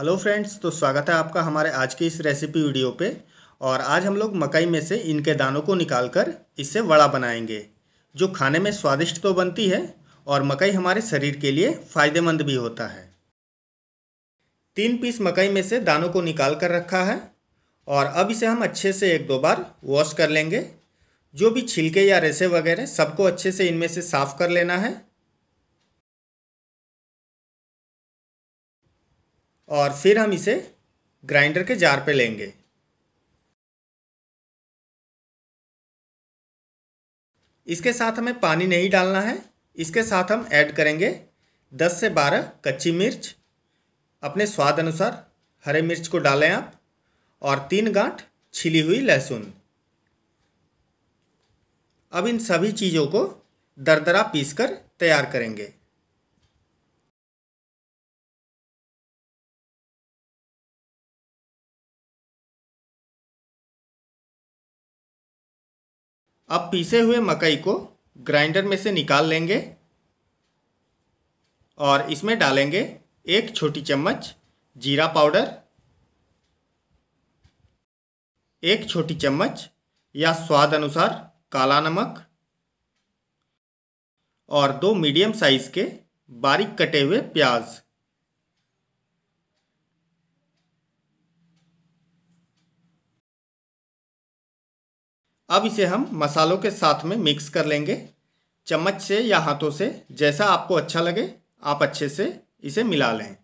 hello friends तो स्वागत है आपका हमारे आज की इस रेसिपी वीडियो पे और आज हम लोग मकई में से इनके दानों को निकाल कर इससे वड़ा बनाएंगे जो खाने में स्वादिष्ट तो बनती है और मकई हमारे शरीर के लिए फ़ायदेमंद भी होता है तीन पीस मकई में से दानों को निकाल कर रखा है और अब इसे हम अच्छे से एक दो बार वॉश कर लेंगे जो भी छिलके या रेसे वगैरह सबको अच्छे से इनमें से साफ़ कर लेना है और फिर हम इसे ग्राइंडर के जार पे लेंगे इसके साथ हमें पानी नहीं डालना है इसके साथ हम ऐड करेंगे 10 से 12 कच्ची मिर्च अपने स्वाद अनुसार हरे मिर्च को डालें आप और तीन गांठ छिली हुई लहसुन अब इन सभी चीज़ों को दरदरा पीसकर तैयार करेंगे अब पीसे हुए मकई को ग्राइंडर में से निकाल लेंगे और इसमें डालेंगे एक छोटी चम्मच जीरा पाउडर एक छोटी चम्मच या स्वाद अनुसार काला नमक और दो मीडियम साइज़ के बारीक कटे हुए प्याज़ अब इसे हम मसालों के साथ में मिक्स कर लेंगे चम्मच से या हाथों से जैसा आपको अच्छा लगे आप अच्छे से इसे मिला लें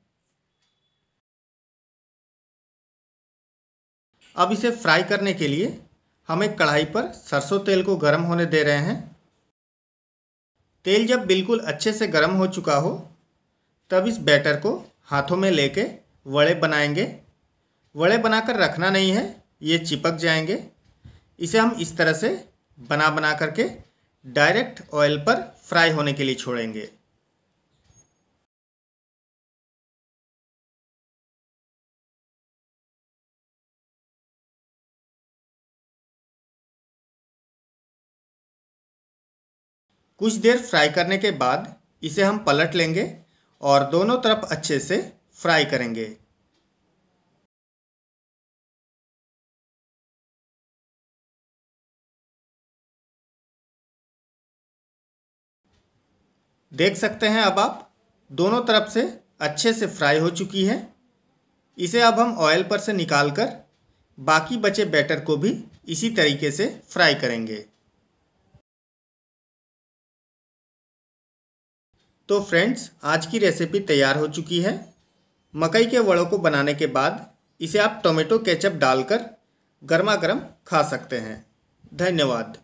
अब इसे फ्राई करने के लिए हम एक कढ़ाई पर सरसों तेल को गर्म होने दे रहे हैं तेल जब बिल्कुल अच्छे से गर्म हो चुका हो तब इस बैटर को हाथों में लेके वड़े बनाएंगे वड़े बनाकर रखना नहीं है ये चिपक जाएंगे इसे हम इस तरह से बना बना करके डायरेक्ट ऑयल पर फ्राई होने के लिए छोड़ेंगे कुछ देर फ्राई करने के बाद इसे हम पलट लेंगे और दोनों तरफ अच्छे से फ्राई करेंगे देख सकते हैं अब आप दोनों तरफ से अच्छे से फ्राई हो चुकी है इसे अब हम ऑयल पर से निकाल कर बाकी बचे बैटर को भी इसी तरीके से फ्राई करेंगे तो फ्रेंड्स आज की रेसिपी तैयार हो चुकी है मकई के वड़ों को बनाने के बाद इसे आप टोमेटो केचप डालकर गर्मा गर्म खा सकते हैं धन्यवाद